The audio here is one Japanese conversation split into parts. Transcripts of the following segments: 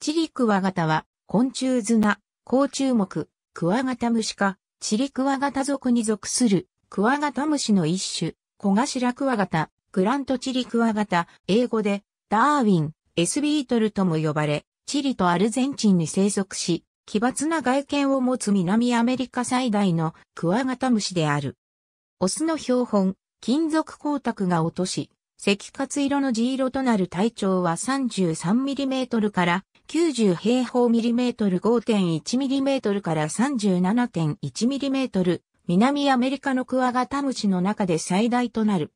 チリクワガタは、昆虫綱、甲虫目、クワガタムシ科、チリクワガタ属に属する、クワガタムシの一種、小頭クワガタ、グラントチリクワガタ、英語で、ダーウィン、エスビートルとも呼ばれ、チリとアルゼンチンに生息し、奇抜な外見を持つ南アメリカ最大のクワガタムシである。オスの標本、金属光沢が落とし、赤褐色の地色となる体長は 33mm から90平方ミリメートル5.1ミリメートルから37.1ミリメートル、南アメリカのクワガタムシの中で最大となる。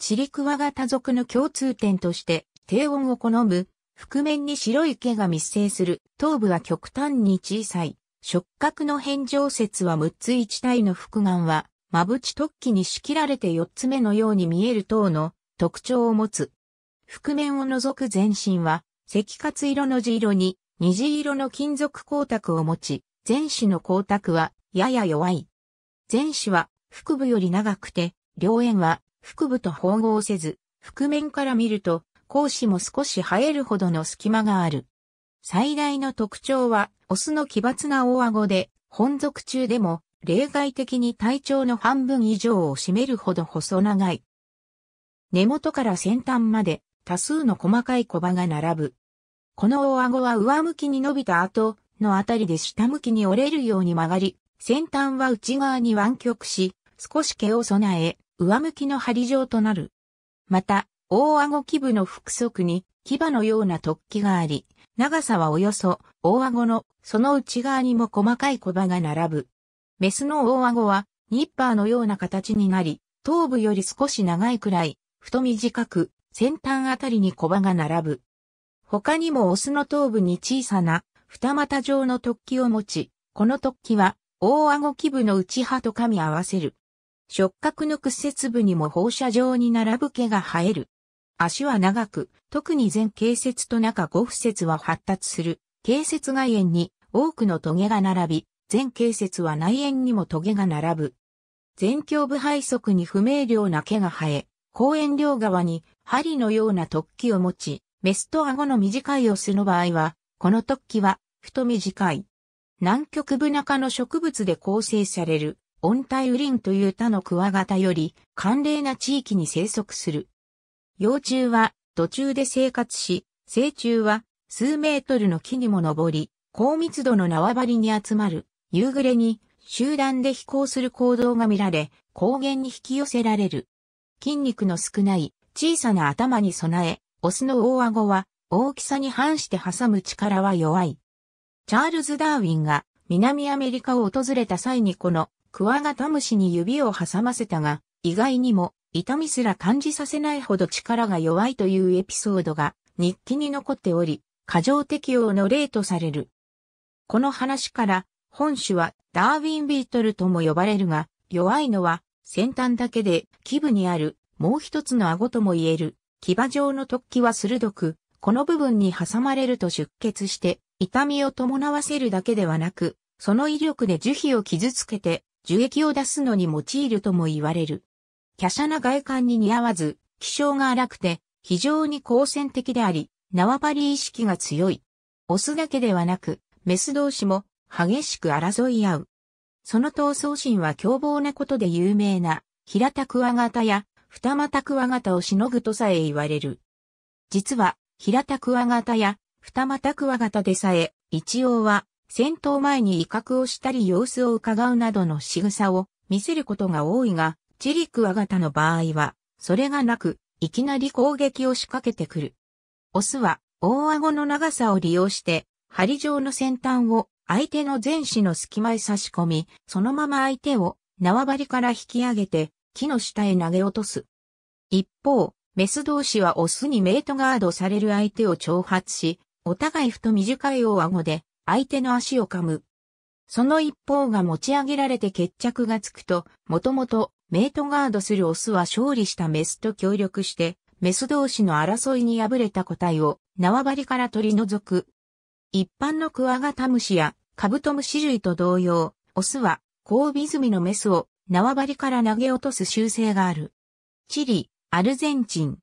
チリクワガタ族の共通点として、低温を好む、覆面に白い毛が密生する、頭部は極端に小さい、触覚の変状節は6つ1体の複眼は、まぶち突起に仕切られて4つ目のように見える等の特徴を持つ。覆面を除く全身は赤活色の地色に虹色の金属光沢を持ち、前肢の光沢はやや弱い。前肢は腹部より長くて、両縁は腹部と縫合せず、腹面から見ると、後肢も少し生えるほどの隙間がある。最大の特徴は、オスの奇抜な大顎で、本属中でも、例外的に体長の半分以上を占めるほど細長い。根元から先端まで多数の細かいコバが並ぶ。この大顎は上向きに伸びた後のあたりで下向きに折れるように曲がり、先端は内側に湾曲し、少し毛を備え、上向きの針状となる。また、大顎基部の腹側に牙のような突起があり、長さはおよそ大顎のその内側にも細かい小葉が並ぶ。メスの大顎はニッパーのような形になり、頭部より少し長いくらい、太短く、先端あたりにコバが並ぶ。他にもオスの頭部に小さな二股状の突起を持ち、この突起は大顎基部の内歯と噛み合わせる。触覚の屈折部にも放射状に並ぶ毛が生える。足は長く、特に前形節と中五不節は発達する。形節外縁に多くのトゲが並び、前形節は内縁にもトゲが並ぶ。前胸部背側に不明瞭な毛が生え、公園両側に針のような突起を持ち、メスと顎の短いオスの場合は、この突起は太短い。南極ブナ科の植物で構成される温帯雨林という他のクワガタより寒冷な地域に生息する。幼虫は途中で生活し、成虫は数メートルの木にも登り、高密度の縄張りに集まる、夕暮れに集団で飛行する行動が見られ、高原に引き寄せられる。筋肉の少ない小さな頭に備え、オスの大顎は大きさに反して挟む力は弱い。チャールズ・ダーウィンが南アメリカを訪れた際にこのクワガタムシに指を挟ませたが、意外にも痛みすら感じさせないほど力が弱いというエピソードが日記に残っており、過剰適応の例とされる。この話から、本種はダーウィンビートルとも呼ばれるが、弱いのは先端だけで、基部にある、もう一つの顎とも言える、牙状の突起は鋭く、この部分に挟まれると出血して、痛みを伴わせるだけではなく、その威力で樹皮を傷つけて、樹液を出すのに用いるとも言われる。華奢な外観に似合わず、気性が荒くて、非常に好戦的であり、縄張り意識が強い。オスだけではなく、メス同士も激しく争い合う。その闘争心は凶暴なことで有名な、平田クワガタや二股クワガタをしのぐとさえ言われる。実は、平田クワガタや二股クワガタでさえ、一応は、戦闘前に威嚇をしたり様子を伺うなどの仕草を見せることが多いが、チリクワガタの場合は、それがなく、いきなり攻撃を仕掛けてくる。オスは、大顎の長さを利用して、針状の先端を相手の前肢の隙間へ差し込み、そのまま相手を縄張りから引き上げて、木の下へ投げ落とす。一方、メス同士はオスにメイトガードされる相手を挑発し、お互いふと短い大顎で相手の足を噛む。その一方が持ち上げられて決着がつくと、もともとメイトガードするオスは勝利したメスと協力して、メス同士の争いに敗れた個体を縄張りから取り除く一般のクワガタムシやカブトムシ類と同様、オスは交尾済みのメスを縄張りから投げ落とす習性がある。チリ、アルゼンチン、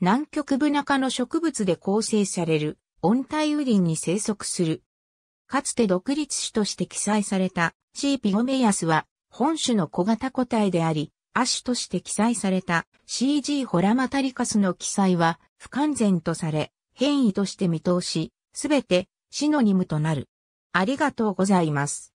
南極部中の植物で構成される温帯雨林に生息する。かつて独立種として記載されたシーピゴメヤスは本種の小型個体であり、亜種として記載された CG ホラマタリカスの記載は不完全とされ、変異として見通し、すべてシノニムとなる。ありがとうございます。